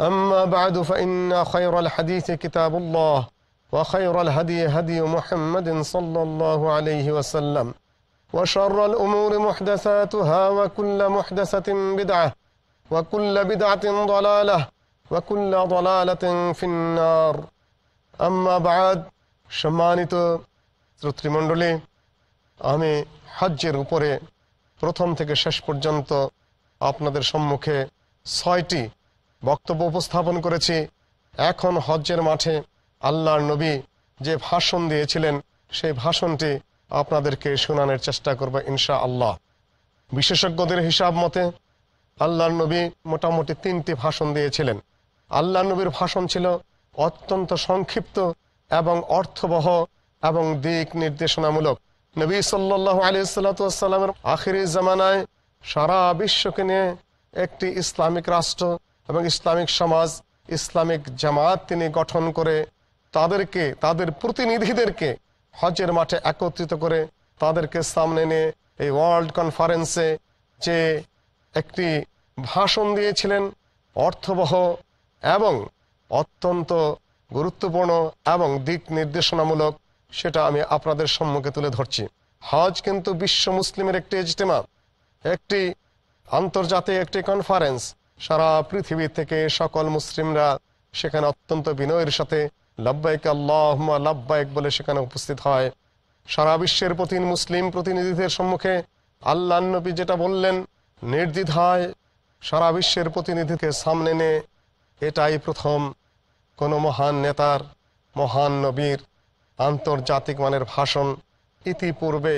أما بعد فإن خير الحديث كتاب الله وخير الهدي هدي محمد صلى الله عليه وسلم وشر الأمور محدثاتها وكل محدثة بدعة وكل بدعة ضلالة وكل ضلالة في النار أما بعد সম্মানিত শ্রোতৃমণ্ডলী আমি হজ্জের উপরে প্রথম থেকে শেষ পর্যন্ত আপনাদের সম্মুখে ছয়টি বক্তব্য উপস্থাপন করেছি এখন হজ্জের মাঠে আল্লাহর নবী যে ভাষণ দিয়েছিলেন সেই ভাষণটি আপনাদেরকে শোনানোর চেষ্টা করবো ইনশা আল্লাহ বিশেষজ্ঞদের হিসাব মতে আল্লাহর নবী মোটামুটি তিনটি ভাষণ দিয়েছিলেন আল্লাহ নবীর ভাষণ ছিল অত্যন্ত সংক্ষিপ্ত এবং অর্থবহ এবং দিক নির্দেশনামূলক নবী সাল্লাহ আলী সাল্লাতামের আখিরি জামানায় সারা বিশ্বকে নিয়ে একটি ইসলামিক রাষ্ট্র এবং ইসলামিক সমাজ ইসলামিক জামাত তিনি গঠন করে তাদেরকে তাদের প্রতিনিধিদেরকে হজের মাঠে একত্রিত করে তাদেরকে সামনে এনে এই ওয়ার্ল্ড কনফারেন্সে যে একটি ভাষণ দিয়েছিলেন অর্থবহ এবং অত্যন্ত গুরুত্বপূর্ণ এবং দিক নির্দেশনামূলক সেটা আমি আপনাদের সম্মুখে তুলে ধরছি হজ কিন্তু বিশ্ব মুসলিমের একটি ইজতেমা একটি আন্তর্জাতিক একটি কনফারেন্স সারা পৃথিবী থেকে সকল মুসলিমরা সেখানে অত্যন্ত বিনয়ের সাথে লব্বাইক আল্লাহ লব্বাইক বলে সেখানে উপস্থিত হয় সারা বিশ্বের প্রতি মুসলিম প্রতিনিধিদের সম্মুখে আল্লাহ নবী যেটা বললেন হয় সারা বিশ্বের প্রতিনিধিকে সামনে এনে এটাই প্রথম কোনো মহান নেতার মহান নবীর আন্তর্জাতিক মানের ভাষণ ইতিপূর্বে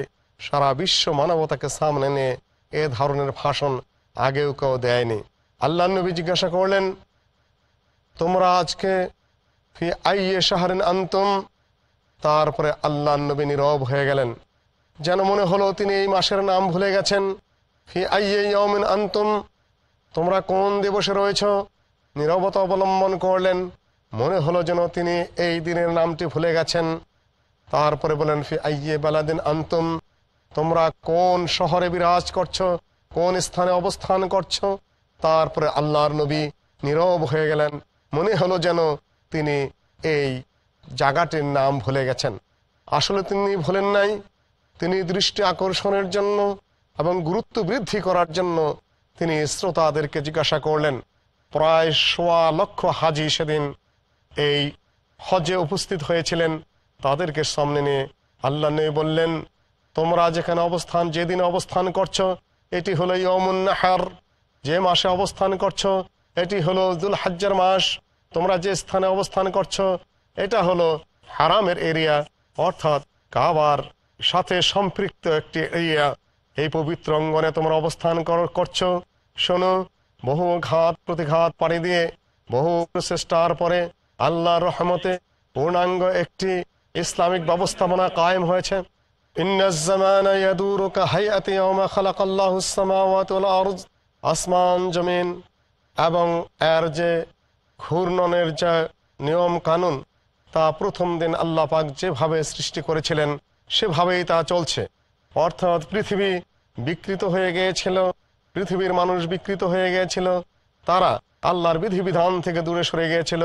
সারা বিশ্ব মানবতাকে সামনে নে এ ধরনের ভাষণ আগেও কেউ দেয়নি আল্লাহ নবী জিজ্ঞাসা করলেন তোমরা আজকে ফি আইয়ে শাহরিন আন্তম তারপরে আল্লাহ নবী নীরব হয়ে গেলেন যেন মনে হলো তিনি এই মাসের নাম ভুলে গেছেন ফি আইয়ে ইয়মিন আন্তম তোমরা কোন দিবসে রয়েছ নীরবতা অবলম্বন করলেন মনে হলো যেন তিনি এই দিনের নামটি ভুলে গেছেন তারপরে বলেন ফি আইয়ে বেলাদিন আন্তম তোমরা কোন শহরে বিরাজ করছো কোন স্থানে অবস্থান করছো তারপরে আল্লাহর নবী নীরব হয়ে গেলেন মনে হলো যেন তিনি এই জায়গাটির নাম ভুলে গেছেন আসলে তিনি ভুলেন নাই তিনি দৃষ্টি আকর্ষণের জন্য এবং গুরুত্ব বৃদ্ধি করার জন্য তিনি শ্রোতাদেরকে জিজ্ঞাসা করলেন প্রায় সোয়া লক্ষ হাজি সেদিন এই হজে উপস্থিত হয়েছিলেন তাদেরকে সামনে নিয়ে আল্লাহ নেই বললেন তোমরা যেখানে অবস্থান যেদিন অবস্থান করছো এটি হলো ইয়মুন্নাহার যে মাসে অবস্থান করছো এটি হলো দুল হাজার মাস তোমরা যে স্থানে অবস্থান করছো এটা হলো হারামের এরিয়া অর্থাৎ কাবার সাথে সম্পৃক্ত একটি এরিয়া এই পবিত্র অঙ্গনে তোমরা অবস্থান করছো শোনো বহু ঘাত প্রতিঘাত পানি দিয়ে বহু প্রচেষ্টার পরে আল্লাহর রহমতে পূর্ণাঙ্গ একটি ইসলামিক ব্যবস্থাপনা কায়েম হয়েছে ইন্নাজ জামানা ইয়াদুরুকা কাহাইয়াতি ইয়াওমা খালাকাল্লাহু আস-সামাওয়াতি ওয়াল আরদ আসমান জমিন এবং এর যে ঘূর্ণনের যে নিয়ম কানুন তা প্রথম দিন আল্লাহ পাক যেভাবে সৃষ্টি করেছিলেন সেভাবেই তা চলছে অর্থাৎ পৃথিবী বিকৃত হয়ে গিয়েছিল পৃথিবীর মানুষ বিকৃত হয়ে গিয়েছিল তারা আল্লাহর বিধিবিধান থেকে দূরে সরে গিয়েছিল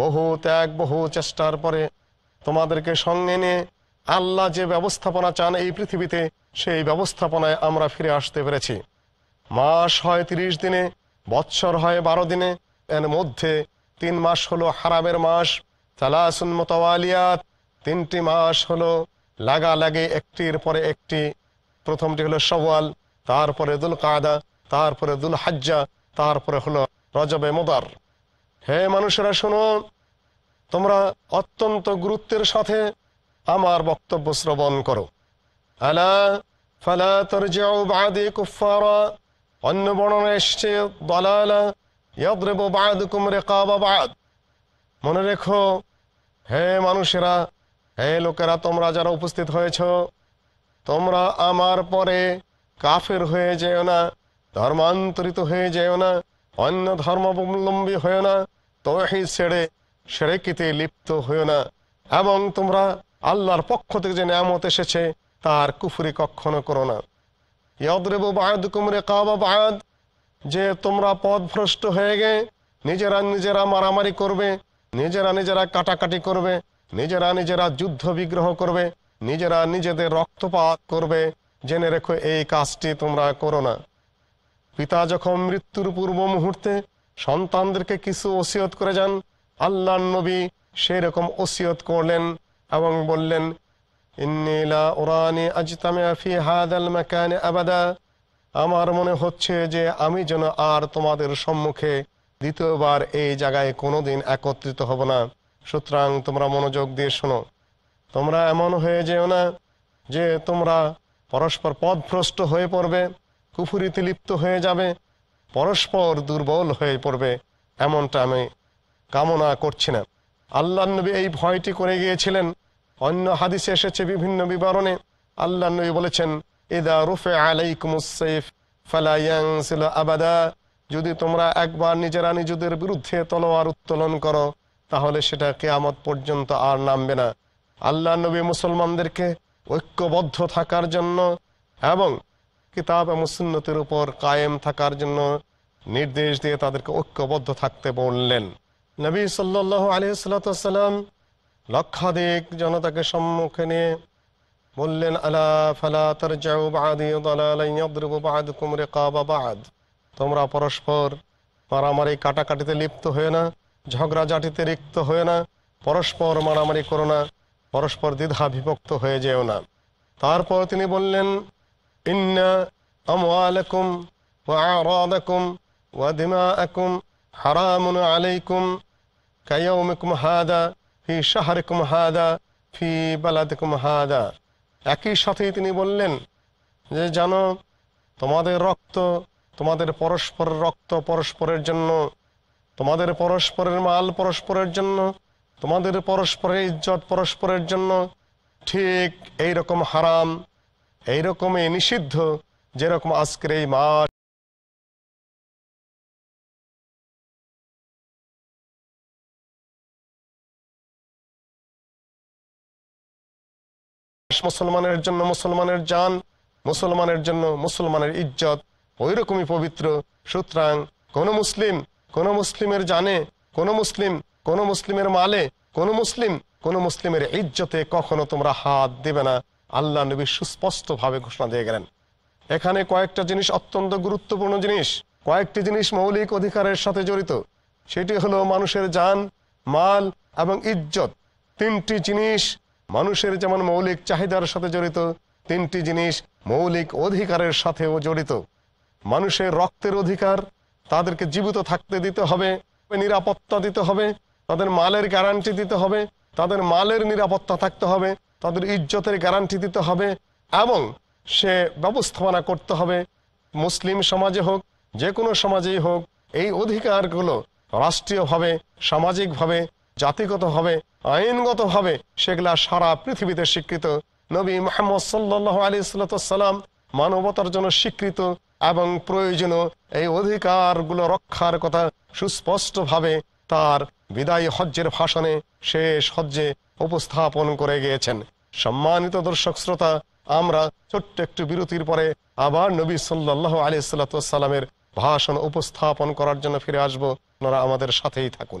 বহু ত্যাগ বহু চেষ্টার পরে তোমাদেরকে সঙ্গে নিয়ে আল্লাহ যে ব্যবস্থাপনা চান এই পৃথিবীতে সেই ব্যবস্থাপনায় আমরা ফিরে আসতে পেরেছি মাস হয় ৩০ দিনে বৎসর হয় বারো দিনে এর মধ্যে তিন মাস হলো হারামের মাস তালাসুন মোতাওয়ালিয়াত তিনটি মাস হলো লাগে একটির পরে একটি প্রথমটি হলো সওয়াল তারপরে দুল কাদা তারপরে দুল হাজ্জা তারপরে হলো রজবে মোদার হে মানুষেরা শুনো তোমরা অত্যন্ত গুরুত্বের সাথে আমার বক্তব্য শ্রবণ করো আলা ফালা যাও বাদে কুফারা অন্য বর্ণনা এসছে মনে রেখো হে মানুষেরা হে লোকেরা তোমরা যারা উপস্থিত হয়েছ তোমরা আমার পরে কাফের হয়ে যেও না ধর্মান্তরিত হয়ে যেও না অন্য ধর্মাবলম্বী হয়েও না তবে ছেড়ে সেরেকিতে লিপ্ত হয়েও না এবং তোমরা আল্লাহর পক্ষ থেকে যে নামত এসেছে তার কুফুরি কখনো করো না কাবা যে তোমরা পথ ভ্রষ্ট হয়ে গে নিজেরা নিজেরা মারামারি করবে নিজেরা নিজেরা কাটাকাটি করবে নিজেরা নিজেরা যুদ্ধ বিগ্রহ করবে নিজেরা নিজেদের রক্তপাত করবে জেনে রেখো এই কাজটি তোমরা করো না পিতা যখন মৃত্যুর পূর্ব মুহূর্তে সন্তানদেরকে কিছু ওসিয়ত করে যান আল্লাহ নবী সেই রকম ওসিয়ত করলেন এবং বললেন ইন্নি উরানি আজতামিয়া ফি হাদাল মাকানে আবাদা আমার মনে হচ্ছে যে আমি যেন আর তোমাদের সম্মুখে দ্বিতীয়বার এই জায়গায় কোনোদিন একত্রিত হব না সুতরাং তোমরা মনোযোগ দিয়ে শোনো তোমরা এমন হয়ে যেও না যে তোমরা পরস্পর পদভ্রষ্ট হয়ে পড়বে কুফুরিতে লিপ্ত হয়ে যাবে পরস্পর দুর্বল হয়ে পড়বে এমনটা আমি কামনা করছি না আল্লাহ নবী এই ভয়টি করে গিয়েছিলেন অন্য হাদিসে এসেছে বিভিন্ন বিবরণে আল্লাহ নবী বলেছেন এদা রুফে আলাইকুমুসেফ ফালাইয়াং আবাদা যদি তোমরা একবার নিজেরা নিজেদের বিরুদ্ধে তলোয়ার উত্তোলন করো তাহলে সেটা কেয়ামত পর্যন্ত আর নামবে না আল্লাহ নবী মুসলমানদেরকে ঐক্যবদ্ধ থাকার জন্য এবং কিতাব এবং সুন্নতির উপর কায়েম থাকার জন্য নির্দেশ দিয়ে তাদেরকে ঐক্যবদ্ধ থাকতে বললেন নবী আলহ সাল্লাম লক্ষাধিক জনতাকে সম্মুখে নিয়ে বললেন আলা ফালা তার তোমরা পরস্পর মারামারি কাটাকাটিতে লিপ্ত হয়ে না ঝগড়াঝাটিতে লিপ্ত হয়ে না পরস্পর মারামারি করো না পরস্পর দ্বিধা বিভক্ত হয়ে যেও না তারপর তিনি বললেন ইন্না হারামুন আলাইকুম কায়াউমিকুম হাদা ফি শাহরকুম হাদা ফি বালাদকুম হাদা একই সাথে তিনি বললেন যে জানো তোমাদের রক্ত তোমাদের পরস্পরের রক্ত পরস্পরের জন্য তোমাদের পরস্পরের মাল পরস্পরের জন্য তোমাদের পরস্পরের ইজ্জত পরস্পরের জন্য ঠিক এই রকম হারাম এই রকমই নিষিদ্ধ যেরকম আজকের এই মাস মুসলমানের জন্য মুসলমানের যান মুসলমানের জন্য মুসলমানের ইজ্জত ওই রকমই পবিত্র সুতরাং কোনো মুসলিম কোনো মুসলিমের জানে কোনো মুসলিম কোনো মুসলিমের মালে কোনো মুসলিম কোনো মুসলিমের ইজ্জতে কখনো তোমরা হাত দেবে না আল্লাহ নবী সুস্পষ্টভাবে ঘোষণা দিয়ে গেলেন এখানে কয়েকটা জিনিস অত্যন্ত গুরুত্বপূর্ণ জিনিস কয়েকটি জিনিস মৌলিক অধিকারের সাথে জড়িত সেটি হলো মানুষের যান মাল এবং ইজ্জত তিনটি জিনিস মানুষের যেমন মৌলিক চাহিদার সাথে জড়িত তিনটি জিনিস মৌলিক অধিকারের সাথেও জড়িত মানুষের রক্তের অধিকার তাদেরকে জীবিত থাকতে দিতে হবে নিরাপত্তা দিতে হবে তাদের মালের গ্যারান্টি দিতে হবে তাদের মালের নিরাপত্তা থাকতে হবে তাদের ইজ্জতের গ্যারান্টি দিতে হবে এবং সে ব্যবস্থাপনা করতে হবে মুসলিম সমাজে হোক যে কোনো সমাজেই হোক এই অধিকারগুলো রাষ্ট্রীয়ভাবে সামাজিকভাবে জাতিগতভাবে আইনগতভাবে সেগুলা সারা পৃথিবীতে স্বীকৃত নবী মোহাম্মদ সাল্লাহ আলী সাল্লাম মানবতার জন্য স্বীকৃত এবং প্রয়োজনীয় এই অধিকারগুলো রক্ষার কথা সুস্পষ্টভাবে তার বিদায় হজ্জের ভাষণে শেষ হজ্জে উপস্থাপন করে গিয়েছেন সম্মানিত দর্শক শ্রোতা আমরা ছোট্ট একটু বিরতির পরে আবার নবী সাল্লাহ আলি সাল্লাতামের ভাষণ উপস্থাপন করার জন্য ফিরে আসবো ওনারা আমাদের সাথেই থাকুন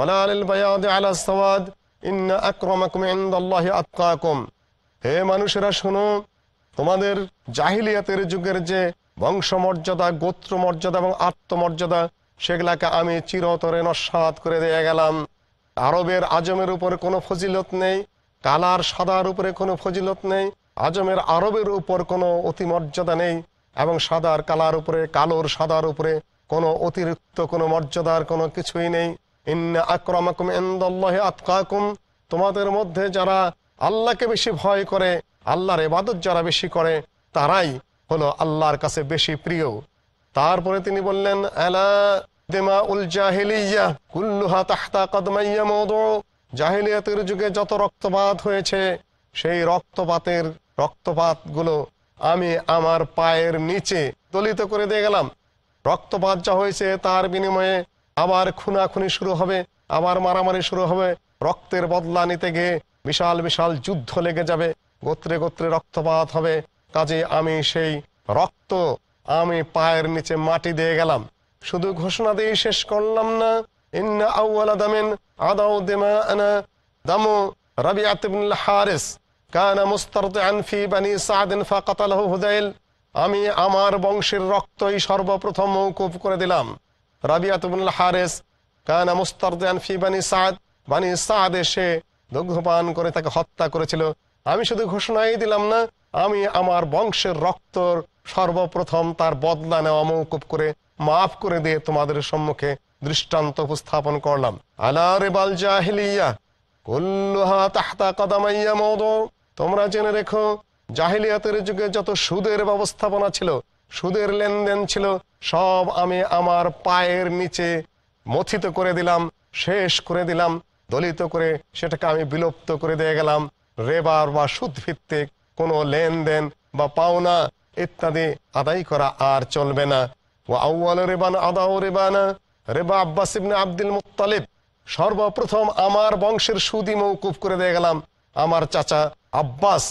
ওলা আলিল বায়াদ আলা সওয়াদ ইন্না আক্রমাকুম ইন্দাল্লাহ আতকাকুম হে মানুষেরা শোনো তোমাদের জাহিলিয়াতের যুগের যে বংশমর্যাদা গোত্রমর্যাদা এবং আত্মমর্যাদা সেগুলাকে আমি চিরতরে নস্বাত করে দিয়ে গেলাম আরবের আজমের উপরে কোনো ফজিলত নেই কালার সাদার উপরে কোনো ফজিলত নেই আজমের আরবের উপর কোনো অতিমর্যাদা নেই এবং সাদার কালার উপরে কালোর সাদার উপরে কোনো অতিরিক্ত কোনো মর্যাদার কোনো কিছুই নেই আক্রমাকুম ইন্দাল্লাহে আতকাকুম তোমাদের মধ্যে যারা আল্লাহকে বেশি ভয় করে আল্লাহর এবাদত যারা বেশি করে তারাই হলো আল্লাহর কাছে বেশি প্রিয় তারপরে তিনি বললেন আলা উল জাহেলিয়া কুল্লুহা তাহতা কদমাইয়া মৌদ জাহেলিয়াতের যুগে যত রক্তপাত হয়েছে সেই রক্তপাতের রক্তপাতগুলো আমি আমার পায়ের নিচে দলিত করে দিয়ে গেলাম রক্তপাত যা হয়েছে তার বিনিময়ে আবার খুনাখুনি শুরু হবে আবার মারামারি শুরু হবে রক্তের বদলা নিতে গিয়ে বিশাল বিশাল যুদ্ধ লেগে যাবে গোত্রে গোত্রে রক্তপাত হবে কাজে আমি সেই রক্ত আমি পায়ের নিচে মাটি দিয়ে গেলাম শুধু ঘোষণা দিয়ে শেষ করলাম না দেমা আনা দামু রবি হারেস সাদিন আমি আমার বংশের রক্তই সর্বপ্রথম মৌকুব করে দিলাম রাবিয়াতবুল হারেস করে তাকে হত্যা করেছিল আমি শুধু ঘোষণাই দিলাম না আমি আমার বংশের রক্ত সর্বপ্রথম তার বদলা নেওয়া মৌকুব করে মাফ করে দিয়ে তোমাদের সম্মুখে দৃষ্টান্ত উপস্থাপন করলাম আলা জাহিলিয়া কদামাইয়া তোমরা জেনে রেখো জাহিলিয়াতের যুগে যত সুদের ব্যবস্থাপনা ছিল সুদের লেনদেন ছিল সব আমি আমার পায়ের নিচে মথিত করে দিলাম শেষ করে দিলাম দলিত করে সেটাকে আমি বিলুপ্ত করে দিয়ে গেলাম রেবার বা সুদ ভিত্তিক কোনো লেনদেন বা পাওনা ইত্যাদি আদায় করা আর চলবে না ও আউ্বাল রেবান আদাও রেবানা রেবা আব্বাস আব্দুল মুতালিব সর্বপ্রথম আমার বংশের সুদই মৌকুব করে দিয়ে গেলাম আমার চাচা আব্বাস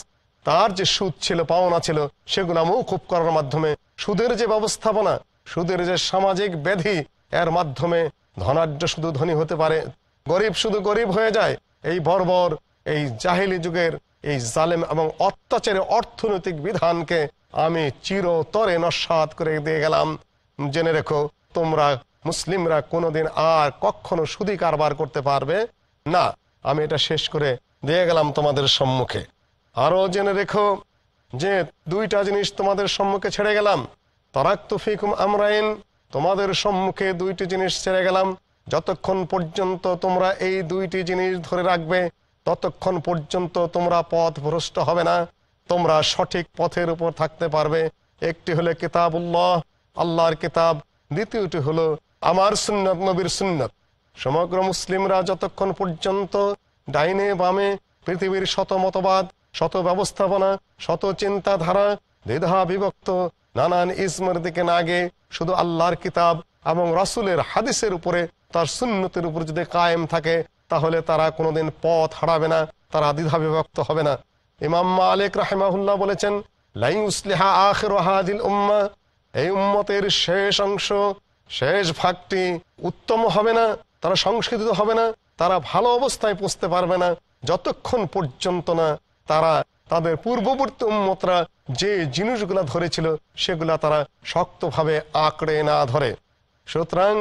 তার যে সুদ ছিল পাওনা ছিল সেগুলো মৌকুফ করার মাধ্যমে সুদের যে ব্যবস্থাপনা সুদের যে সামাজিক ব্যাধি এর মাধ্যমে ধনাঢ্য শুধু ধনী হতে পারে গরিব শুধু গরিব হয়ে যায় এই বর্বর এই জাহিলি যুগের এই জালেম এবং অত্যাচারের অর্থনৈতিক বিধানকে আমি চিরতরে নস্বাত করে দিয়ে গেলাম জেনে রেখো তোমরা মুসলিমরা কোনোদিন আর কখনো সুদি কারবার করতে পারবে না আমি এটা শেষ করে দিয়ে গেলাম তোমাদের সম্মুখে আরও জেনে রেখো যে দুইটা জিনিস তোমাদের সম্মুখে ছেড়ে গেলাম তরাক তুফিকুম আমরাইন তোমাদের সম্মুখে দুইটি জিনিস ছেড়ে গেলাম যতক্ষণ পর্যন্ত তোমরা এই দুইটি জিনিস ধরে রাখবে ততক্ষণ পর্যন্ত তোমরা পথ ভ্রষ্ট হবে না তোমরা সঠিক পথের উপর থাকতে পারবে একটি হলো উল্লাহ আল্লাহর কিতাব দ্বিতীয়টি হলো আমার সুন্নত নবীর সুন্নত সমগ্র মুসলিমরা যতক্ষণ পর্যন্ত ডাইনে বামে পৃথিবীর শত মতবাদ শত ব্যবস্থাপনা শত চিন্তাধারা দ্বিধা বিভক্ত নানান ইসমের দিকে না গে শুধু আল্লাহর কিতাব এবং রসুলের হাদিসের উপরে তার সুন্নতির উপর যদি কায়েম থাকে তাহলে তারা কোনোদিন পথ হারাবে না তারা দ্বিধা বিভক্ত হবে না ইমাম আলেক রাহেমাহুল্লাহ বলেছেন উম্মা এই উম্মতের শেষ অংশ শেষ ভাগটি উত্তম হবে না তারা সংস্কৃত হবে না তারা ভালো অবস্থায় পুষতে পারবে না যতক্ষণ পর্যন্ত না তারা তাদের পূর্ববর্তী উম্মতরা যে জিনিসগুলো ধরেছিল সেগুলা তারা শক্তভাবে আঁকড়ে না ধরে সুতরাং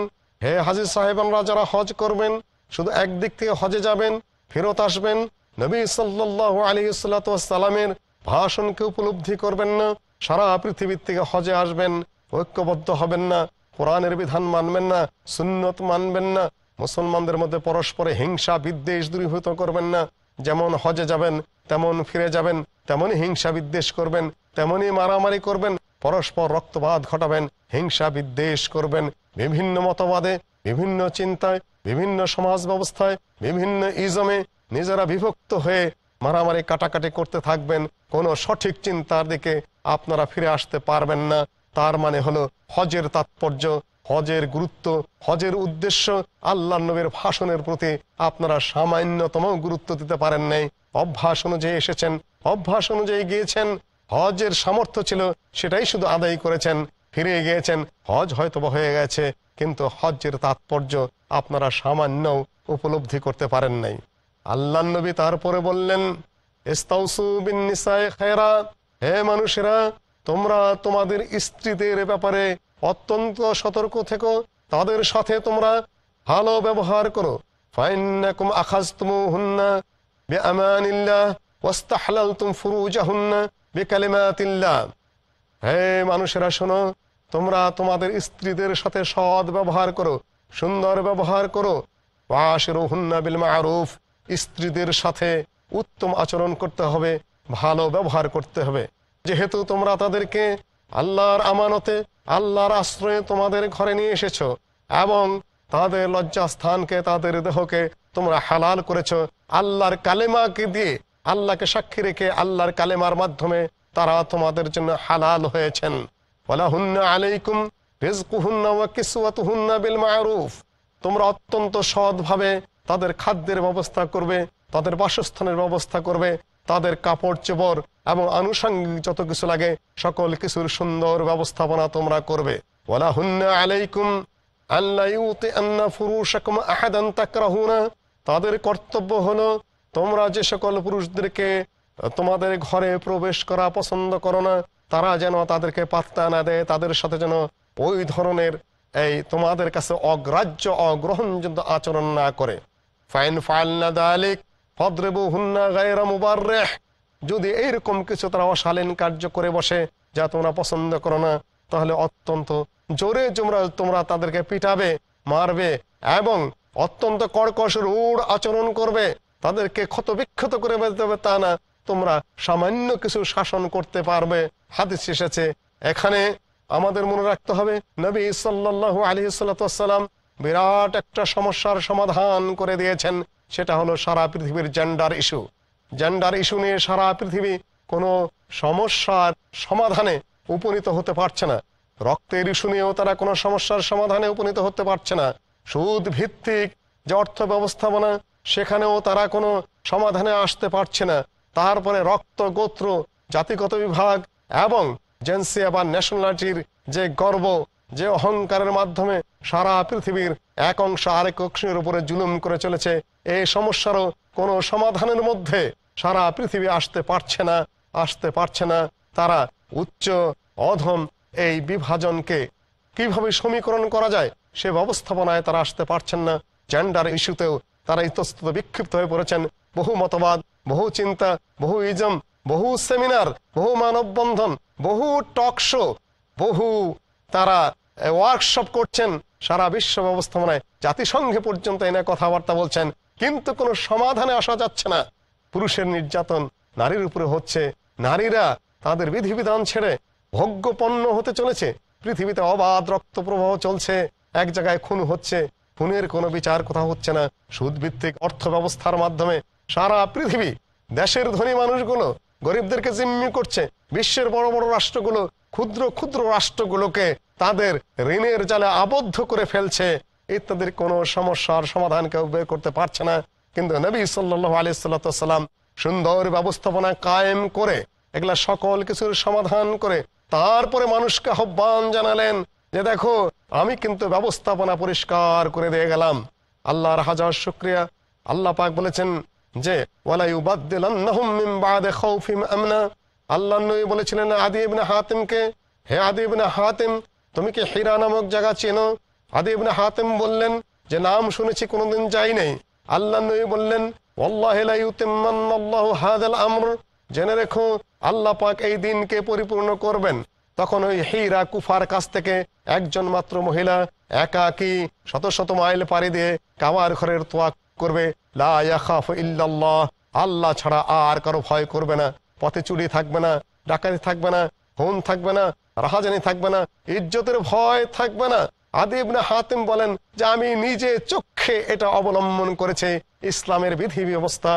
হে হাজি সাহেবানরা যারা হজ করবেন শুধু একদিক থেকে হজে যাবেন ফেরত আসবেন নবী সাল্লাহ আলী সাল্লামের ভাষণকে উপলব্ধি করবেন না সারা পৃথিবীর থেকে হজে আসবেন ঐক্যবদ্ধ হবেন না কোরআনের বিধান মানবেন না সুন্নত মানবেন না মুসলমানদের মধ্যে পরস্পরে হিংসা বিদ্বেষ দূরীভূত করবেন না যেমন হজে যাবেন তেমন ফিরে যাবেন তেমনই হিংসা বিদ্বেষ করবেন তেমনই মারামারি করবেন পরস্পর রক্তপাত ঘটাবেন হিংসা বিদ্বেষ করবেন বিভিন্ন মতবাদে বিভিন্ন চিন্তায় বিভিন্ন সমাজ ব্যবস্থায় বিভিন্ন ইজমে নিজেরা বিভক্ত হয়ে মারামারি কাটাকাটি করতে থাকবেন কোনো সঠিক চিন্তার দিকে আপনারা ফিরে আসতে পারবেন না তার মানে হলো হজের তাৎপর্য হজের গুরুত্ব হজের উদ্দেশ্য আল্লাহ নবীর ভাষণের প্রতি আপনারা সামান্যতম গুরুত্ব দিতে পারেন নাই অভ্যাস অনুযায়ী এসেছেন অভ্যাস অনুযায়ী গিয়েছেন হজের সামর্থ্য ছিল সেটাই শুধু আদায় করেছেন ফিরে গিয়েছেন হজ হয়তো হয়ে গেছে কিন্তু হজের তাৎপর্য আপনারা সামান্য উপলব্ধি করতে পারেন নাই আল্লাহ নবী তারপরে বললেন হে মানুষেরা তোমরা তোমাদের স্ত্রীদের ব্যাপারে অত্যন্ত সতর্ক থেকো তাদের সাথে তোমরা ভালো ব্যবহার করো ফাইন্নাকুম হুন্না বেআমানিল্লাহ ওয়াস্তাহলাল তুম ফুরুজাহুন্না বেকালেমাতিল্লাহ হে মানুষেরা শোনো তোমরা তোমাদের স্ত্রীদের সাথে সৎ ব্যবহার করো সুন্দর ব্যবহার করো আরুফ হুন্না স্ত্রীদের সাথে উত্তম আচরণ করতে হবে ভালো ব্যবহার করতে হবে যেহেতু তোমরা তাদেরকে আল্লাহর আমানতে আল্লাহর আশ্রয়ে তোমাদের ঘরে নিয়ে এসেছ এবং তাদের স্থানকে তাদের দেহকে তোমরা হালাল করেছ আল্লাহর কালেমাকে দিয়ে আল্লাহকে সাক্ষী রেখে আল্লাহর কালেমার মাধ্যমে তারা তোমাদের জন্য হালাল হয়েছেন ওয়ালাহুন্না আলাইকুম তোমরা অত্যন্ত সৎভাবে তাদের খাদ্যের ব্যবস্থা করবে তাদের বাসস্থানের ব্যবস্থা করবে তাদের কাপড় চোপড় এবং আনুষঙ্গিক যত কিছু লাগে সকল কিছুর সুন্দর ব্যবস্থাপনা তোমরা করবে হুন্না আলাইকুম তাদের কর্তব্য হলো তোমরা যে সকল পুরুষদেরকে তোমাদের ঘরে প্রবেশ করা পছন্দ করো না তারা যেন তাদেরকে পাত্তা না দেয় তাদের সাথে যেন ওই ধরনের এই তোমাদের কাছে অগ্রাহ্য অগ্রহণযোগ্য আচরণ না করে ফাইন ফাইলনা দালিক হুন্না গায়রা মুবার রেহ যদি এইরকম কিছু তারা অশালীন কার্য করে বসে যা তোমরা পছন্দ করো না তাহলে অত্যন্ত জোরে তোমরা তোমরা তাদেরকে পিটাবে মারবে এবং অত্যন্ত কর্কশ রূঢ় আচরণ করবে তাদেরকে ক্ষত বিক্ষত করে ফেলতে হবে তা না তোমরা সামান্য কিছু শাসন করতে পারবে হাদিস এসেছে এখানে আমাদের মনে রাখতে হবে নবী সাল্লাহ আলী সাল্লাম বিরাট একটা সমস্যার সমাধান করে দিয়েছেন সেটা হলো সারা পৃথিবীর জেন্ডার ইস্যু জেন্ডার ইস্যু নিয়ে সারা পৃথিবী কোনো সমস্যার সমাধানে উপনীত হতে পারছে না রক্তের ইস্যু নিয়েও তারা কোনো সমস্যার সমাধানে উপনীত হতে পারছে না সুদ ভিত্তিক যে অর্থ ব্যবস্থাপনা সেখানেও তারা কোনো সমাধানে আসতে পারছে না তারপরে রক্ত গোত্র জাতিগত বিভাগ এবং জেন্সিয়া বা ন্যাশনালিটির যে গর্ব যে অহংকারের মাধ্যমে সারা পৃথিবীর এক অংশ আরেক অংশের উপরে জুলুম করে চলেছে এই সমস্যারও কোনো সমাধানের মধ্যে সারা পৃথিবী আসতে পারছে না আসতে পারছে না তারা উচ্চ অধম এই বিভাজনকে কিভাবে সমীকরণ করা যায় সে ব্যবস্থাপনায় তারা আসতে পারছেন না জেন্ডার ইস্যুতেও তারা ইতস্তত বিক্ষিপ্ত হয়ে পড়েছেন বহু মতবাদ বহু চিন্তা বহু ইজম বহু সেমিনার বহু মানববন্ধন বহু টক শো বহু তারা ওয়ার্কশপ করছেন সারা বিশ্ব ব্যবস্থাপনায় জাতিসংঘে পর্যন্ত এনে কথাবার্তা বলছেন কিন্তু কোনো সমাধানে আসা যাচ্ছে না পুরুষের নির্যাতন নারীর উপরে হচ্ছে নারীরা তাদের বিধিবিধান ছেড়ে ভোগ্যপন্ন হতে চলেছে পৃথিবীতে অবাধ রক্ত প্রবাহ চলছে এক জায়গায় খুন হচ্ছে খুনের কোনো বিচার কোথাও হচ্ছে না সুদভিত্তিক অর্থ ব্যবস্থার মাধ্যমে সারা পৃথিবী দেশের ধনী মানুষগুলো গরিবদেরকে জিম্মি করছে বিশ্বের বড় বড় রাষ্ট্রগুলো ক্ষুদ্র ক্ষুদ্র রাষ্ট্রগুলোকে তাদের ঋণের জালে আবদ্ধ করে ফেলছে ইত্যাদির কোনো সমস্যার সমাধান কেউ বের করতে পারছে না কিন্তু নবী সাল্লু আলি সুন্দর ব্যবস্থাপনা কায়েম করে এগুলা সকল কিছুর সমাধান করে তারপরে মানুষকে আহ্বান জানালেন যে দেখো আমি কিন্তু ব্যবস্থাপনা পরিষ্কার করে দিয়ে গেলাম আল্লাহর হাজার শুক্রিয়া আল্লাহ পাক বলেছেন যে আল্লাহ নবী বলেছিলেন আদি ইবনে হাতিমকে হে আদি ইবনে হাতিম তুমি কি হিরা নামক জায়গা চেনো আদি ইবনে হাতিম বললেন যে নাম শুনেছি কোনোদিন যাই নাই আল্লাহ নবী বললেন আল্লাহ আমর জেনে রেখো আল্লাহ পাক এই দিনকে পরিপূর্ণ করবেন তখন ওই হিরা কুফার কাছ থেকে একজন মাত্র মহিলা একাকি শত শত মাইল পাড়ি দিয়ে কামার ঘরের তোয়াক করবে লাফ ইল্লাল্লাহ আল্লাহ ছাড়া আর কারো ভয় করবে না পথে চুরি থাকবে না ডাকাতি থাকবে না হোম থাকবে না রাহাজানি থাকবে না ইজ্জতের ভয় থাকবে না না হাতিম বলেন যে আমি নিজে চোখে এটা অবলম্বন করেছে ইসলামের বিধি ব্যবস্থা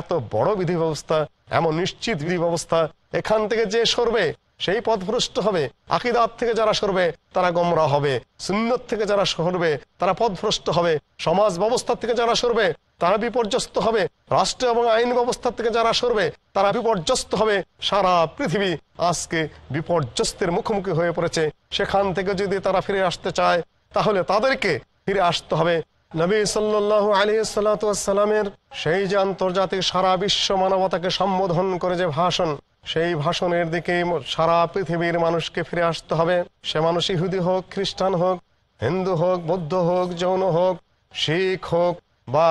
এত বড় বিধি ব্যবস্থা এমন নিশ্চিত বিধি ব্যবস্থা এখান থেকে যে সরবে সেই পথভ্রষ্ট হবে আকিদাত থেকে যারা সরবে তারা গমরা হবে সুন্নত থেকে যারা সরবে তারা পথভ্রষ্ট হবে সমাজ ব্যবস্থা থেকে যারা সরবে তারা বিপর্যস্ত হবে রাষ্ট্র এবং আইন ব্যবস্থা থেকে যারা সরবে তারা বিপর্যস্ত হবে সারা পৃথিবী আজকে বিপর্যস্তের মুখোমুখি হয়ে পড়েছে সেখান থেকে যদি তারা ফিরে আসতে চায় তাহলে তাদেরকে ফিরে আসতে হবে নবী সাল্লাহ আলী সাল্লাতামের সেই যে আন্তর্জাতিক সারা বিশ্ব মানবতাকে সম্বোধন করে যে ভাষণ সেই ভাষণের দিকে সারা পৃথিবীর মানুষকে ফিরে আসতে হবে সে মানুষ ইহুদি হোক খ্রিস্টান হোক হিন্দু হোক বৌদ্ধ হোক যৌন হোক শিখ হোক বা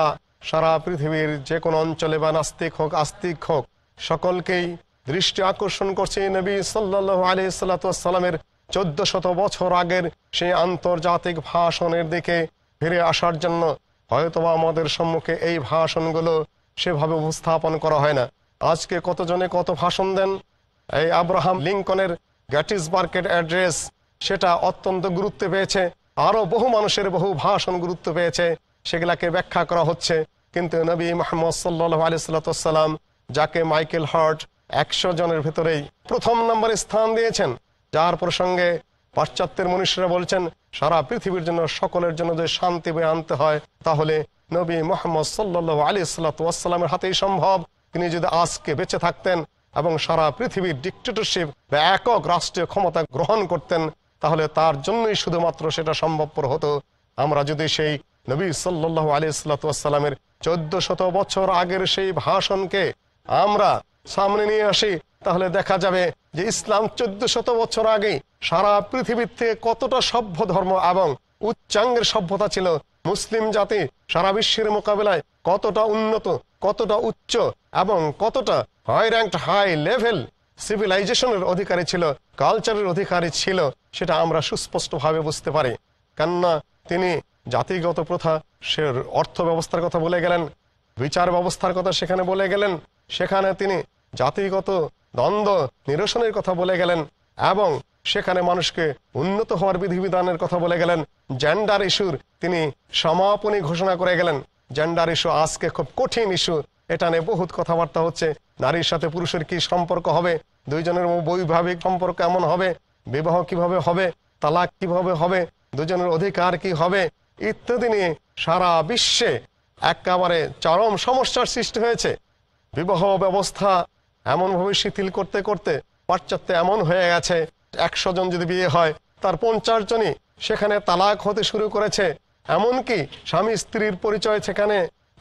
সারা পৃথিবীর যে কোনো অঞ্চলে বা নাস্তিক হোক আস্তিক হোক সকলকেই দৃষ্টি আকর্ষণ করছে নবী সাল্লাহ আলি সাল্লাতামের চোদ্দ শত বছর আগের সেই আন্তর্জাতিক ভাষণের দিকে ফিরে আসার জন্য হয়তোবা আমাদের সম্মুখে এই ভাষণগুলো সেভাবে উপস্থাপন করা হয় না আজকে কতজনে কত ভাষণ দেন এই আব্রাহাম লিঙ্কনের মার্কেট অ্যাড্রেস সেটা অত্যন্ত গুরুত্ব পেয়েছে আরও বহু মানুষের বহু ভাষণ গুরুত্ব পেয়েছে সেগুলাকে ব্যাখ্যা করা হচ্ছে কিন্তু নবী মোহাম্মদ সাল্লাহ আলি সাল্লাতাম যাকে মাইকেল হার্ট একশো জনের ভেতরেই প্রথম নম্বরে স্থান দিয়েছেন যার প্রসঙ্গে পাশ্চাত্যের মনীষীরা বলছেন সারা পৃথিবীর জন্য সকলের জন্য যে শান্তি বয়ে আনতে হয় তাহলে নবী মোহাম্মদ সাল্লু আলী সাল্লাতামের হাতেই সম্ভব তিনি যদি আজকে বেঁচে থাকতেন এবং সারা পৃথিবীর ডিক্টেটরশিপ বা একক রাষ্ট্রীয় ক্ষমতা গ্রহণ করতেন তাহলে তার জন্যই শুধুমাত্র সেটা সম্ভবপর হতো আমরা যদি সেই নবী সাল্লু আলী সাল্লাতামের চোদ্দ শত বছর আগের সেই ভাষণকে আমরা সামনে নিয়ে আসি তাহলে দেখা যাবে যে ইসলাম চোদ্দ শত বছর আগে সারা পৃথিবীর থেকে কতটা সভ্য ধর্ম এবং উচ্চাঙ্গের সভ্যতা ছিল মুসলিম জাতি সারা বিশ্বের মোকাবেলায় কতটা উন্নত কতটা উচ্চ এবং কতটা হাই র্যাঙ্ক হাই লেভেল সিভিলাইজেশনের অধিকারী ছিল কালচারের অধিকারী ছিল সেটা আমরা সুস্পষ্টভাবে বুঝতে পারি কেননা তিনি জাতিগত প্রথা সে অর্থ ব্যবস্থার কথা বলে গেলেন বিচার ব্যবস্থার কথা সেখানে বলে গেলেন সেখানে তিনি জাতিগত দ্বন্দ্ব নিরসনের কথা বলে গেলেন এবং সেখানে মানুষকে উন্নত হওয়ার বিধিবিধানের কথা বলে গেলেন জেন্ডার ইস্যুর তিনি সমাপনী ঘোষণা করে গেলেন জেন্ডার ইস্যু আজকে খুব কঠিন ইস্যু এটা নিয়ে বহুত কথাবার্তা হচ্ছে নারীর সাথে পুরুষের কি সম্পর্ক হবে দুইজনের বৈভাবিক সম্পর্ক এমন হবে বিবাহ কিভাবে হবে তালাক কিভাবে হবে দুজনের অধিকার কি হবে ইত্যাদি নিয়ে সারা বিশ্বে একেবারে চরম সমস্যার সৃষ্টি হয়েছে বিবাহ ব্যবস্থা এমন ভাবে শিথিল করতে করতে পাশ্চাত্যে এমন হয়ে গেছে একশো জন যদি বিয়ে হয় তার পঞ্চাশ জনই সেখানে তালাক হতে শুরু করেছে এমনকি স্বামী স্ত্রীর পরিচয় সেখানে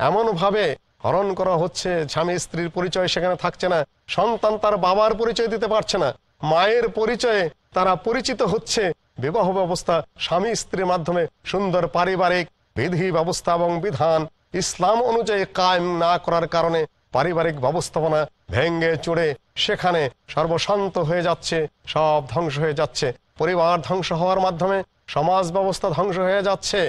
এমনভাবে হরণ করা হচ্ছে স্বামী স্ত্রীর পরিচয় সেখানে থাকছে না সন্তান তার বাবার পরিচয় দিতে পারছে না মায়ের পরিচয়ে তারা পরিচিত হচ্ছে বিবাহ ব্যবস্থা স্বামী স্ত্রীর মাধ্যমে সুন্দর পারিবারিক বিধি ব্যবস্থা এবং বিধান ইসলাম অনুযায়ী কায়েম না করার কারণে পারিবারিক ব্যবস্থাপনা ভেঙ্গে চড়ে সেখানে সর্বশান্ত হয়ে যাচ্ছে সব ধ্বংস হয়ে যাচ্ছে পরিবার ধ্বংস হওয়ার মাধ্যমে সমাজ ব্যবস্থা ধ্বংস হয়ে যাচ্ছে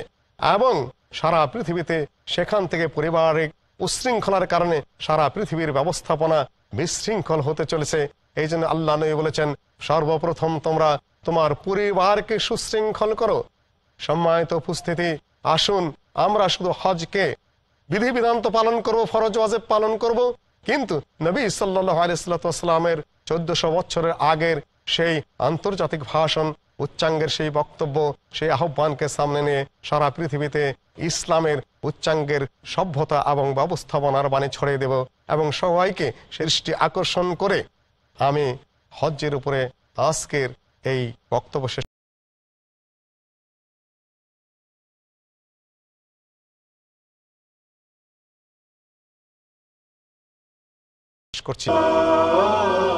এবং সারা পৃথিবীতে সেখান থেকে পরিবারিক উশৃঙ্খলার কারণে সারা পৃথিবীর ব্যবস্থাপনা বিশৃঙ্খল হতে চলেছে এই জন্য আল্লাহ নবী বলেছেন সর্বপ্রথম তোমরা তোমার পরিবারকে সুশৃঙ্খল করো সম্মানিত উপস্থিতি আসুন আমরা শুধু হজকে বিধিবিধান তো পালন করব ফরজ ওয়াজেব পালন করব কিন্তু নবী সাল্লাহ আলিয়াল্লামের চোদ্দশো বছরের আগের সেই আন্তর্জাতিক ভাষণ উচ্চাঙ্গের সেই বক্তব্য সেই আহ্বানকে সামনে নিয়ে সারা পৃথিবীতে ইসলামের উচ্চাঙ্গের সভ্যতা এবং ব্যবস্থাপনার বাণী ছড়িয়ে দেব এবং সবাইকে সৃষ্টি আকর্ষণ করে আমি হজ্জের উপরে আজকের এই বক্তব্য শেষ descortinado.